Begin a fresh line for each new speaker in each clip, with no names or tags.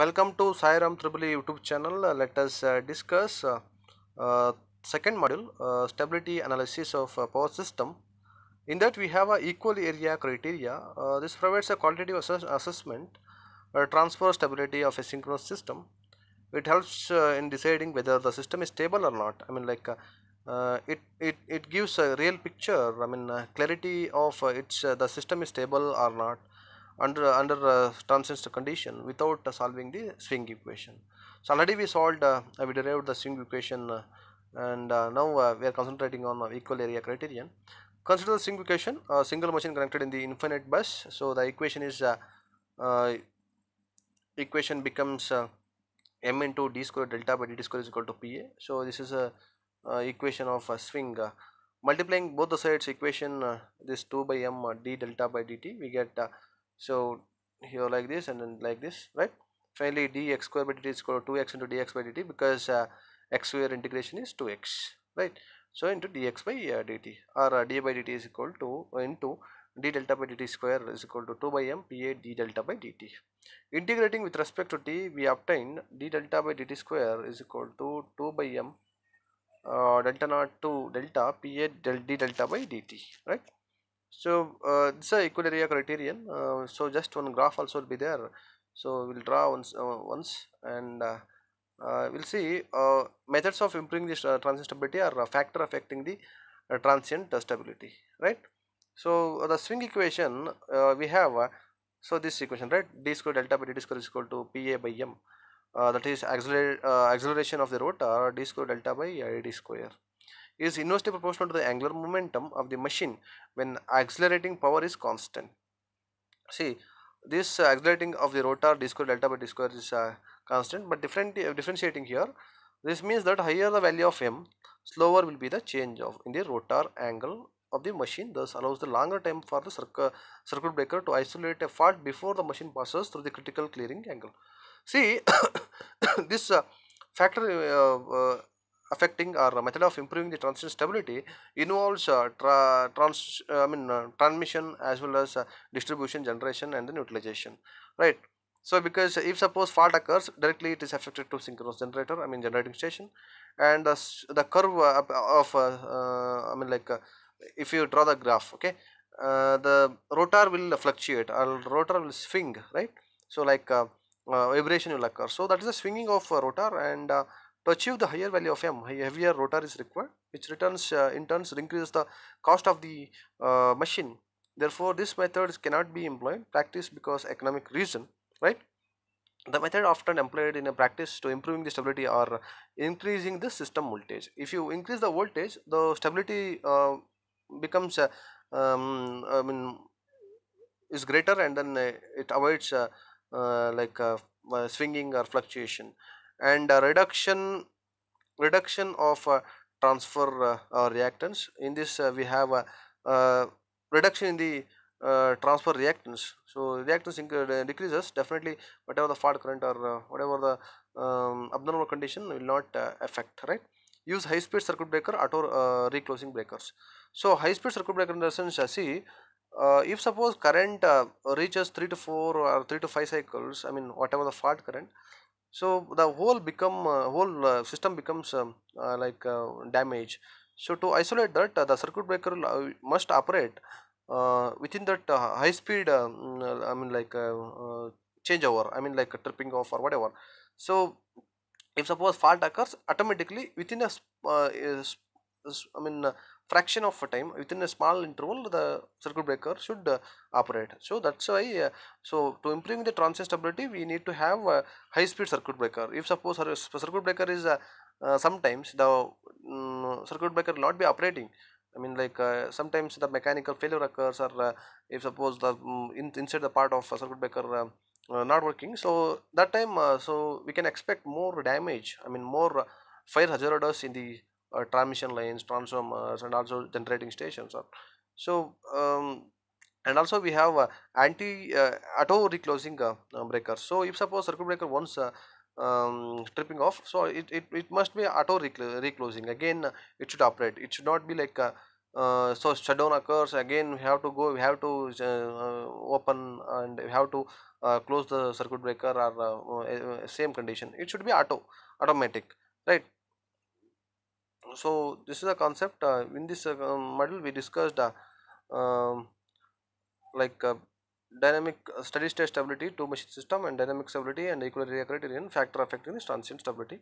Welcome to Sairam Tribuli YouTube channel. Uh, let us uh, discuss uh, uh second module uh, stability analysis of uh, power system. In that we have a equal area criteria. this provides a qualitative assessment transfer stability of a synchronous system. It helps in deciding whether the system is stable or not. I mean like it, it, it gives a real picture. I mean clarity of its the system is stable or not under under uh, terms and condition without uh, solving the swing equation. So already we solved, uh, we derived the swing equation uh, and uh, now uh, we are concentrating on equal area criterion. Consider the swing equation, uh, single machine connected in the infinite bus. So the equation is, equation becomes m into d square delta by dt square is equal to Pa. So this is a equation of a swing multiplying both the sides equation uh, this 2 by m uh, d delta by dt we get uh, so here like this and then like this right finally dx square by dt is equal to 2x into dx by dt because uh, x square integration is 2x right so into dx by uh, dt or uh, d by dt is equal to uh, into d delta by dt square is equal to 2 by m p a d delta by dt integrating with respect to t we obtain d delta by dt square is equal to 2 by m uh, delta naught to delta pa del d delta by dt right so uh, this is a equal area criterion uh, so just one graph also will be there so we'll draw once uh, once and uh, uh, we'll see uh, methods of improving this transient stability are a factor affecting the transient stability right so the swing equation we have so this equation right d square delta by d square is equal to pa by m that is acceler acceleration of the rotor d square delta by i d square is inversely proportional to the angular momentum of the machine when accelerating power is constant. See this uh, accelerating of the rotor d square delta by d square is uh, constant but different uh, differentiating here this means that higher the value of m slower will be the change of in the rotor angle of the machine thus allows the longer time for the circuit, uh, circuit breaker to isolate a fault before the machine passes through the critical clearing angle see this uh, factor uh, affecting or method of improving the transmission stability involves uh, tra trans uh, I mean uh, transmission as well as distribution generation and then utilization right so because if suppose fault occurs directly it is affected to synchronous generator I mean generating station and the, the curve of I mean like if you draw the graph okay uh, the rotor will fluctuate or rotor will swing right so like uh, uh, vibration will occur so that is the swinging of rotor and to achieve the higher value of M, a heavier rotor is required which returns uh, in turns increases the cost of the uh, machine. Therefore, this method cannot be employed practice because economic reason, right? The method often employed in a practice to improving the stability or increasing the system voltage. If you increase the voltage, the stability uh, becomes, uh, um, I mean, is greater and then uh, it avoids uh, like swinging or fluctuation and uh, reduction reduction of uh, transfer uh, reactants in this we have a reduction in the uh, transfer reactants so reactants decreases definitely whatever the fault current or uh, whatever the um, abnormal condition will not affect right use high speed circuit breaker auto reclosing breakers so high speed circuit breaker in the sense see if suppose current reaches 3 to 4 or 3 to 5 cycles i mean whatever the fault current so the whole become uh, whole uh, system becomes um, uh, like uh, damage. so to isolate that uh, the circuit breaker uh, must operate within that high speed um, i mean like changeover i mean like tripping off or whatever so if suppose fault occurs automatically within a is, is, i mean fraction of a time within a small interval the circuit breaker should uh, operate so that's why uh, so to improve the transient stability we need to have a high speed circuit breaker if suppose our circuit breaker is uh, sometimes the um, circuit breaker will not be operating I mean like uh, sometimes the mechanical failure occurs or uh, if suppose the um, in, inside the part of a circuit breaker um, uh, not working so that time so we can expect more damage I mean more fire hazardous in the uh, transmission lines, transformers, and also generating stations. So, um, and also we have uh, anti uh, auto reclosing uh, uh, breaker. So, if suppose circuit breaker once uh, um, tripping off, so it, it, it must be auto reclosing again, it should operate, it should not be like uh, so shutdown occurs again we have to go we have to uh, open and we have to uh, close the circuit breaker or same condition it should be auto automatic right so this is a concept uh, in this uh, model we discussed uh, um, like uh, dynamic uh, steady state stability to machine system and dynamic stability and equilibrium criterion factor affecting this transient stability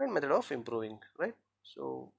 and method of improving right so